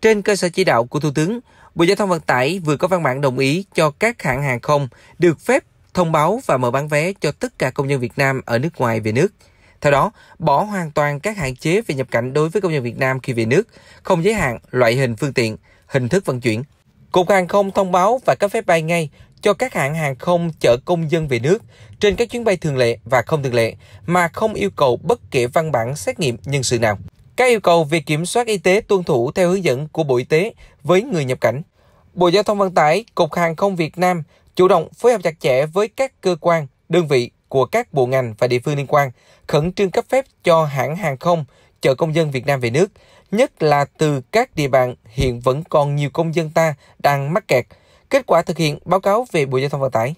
Trên cơ sở chỉ đạo của Thủ tướng, Bộ Giao thông Vận tải vừa có văn bản đồng ý cho các hãng hàng không được phép thông báo và mở bán vé cho tất cả công nhân Việt Nam ở nước ngoài về nước. Theo đó, bỏ hoàn toàn các hạn chế về nhập cảnh đối với công nhân Việt Nam khi về nước, không giới hạn loại hình phương tiện, hình thức vận chuyển. Cục hàng không thông báo và cấp phép bay ngay cho các hãng hàng không chở công dân về nước trên các chuyến bay thường lệ và không thường lệ mà không yêu cầu bất kể văn bản xét nghiệm nhân sự nào. Các yêu cầu về kiểm soát y tế tuân thủ theo hướng dẫn của Bộ Y tế với người nhập cảnh. Bộ Giao thông Vận tải, Cục Hàng không Việt Nam chủ động phối hợp chặt chẽ với các cơ quan, đơn vị của các bộ ngành và địa phương liên quan, khẩn trương cấp phép cho hãng hàng không chở công dân Việt Nam về nước, nhất là từ các địa bàn hiện vẫn còn nhiều công dân ta đang mắc kẹt. Kết quả thực hiện báo cáo về Bộ Giao thông Vận tải.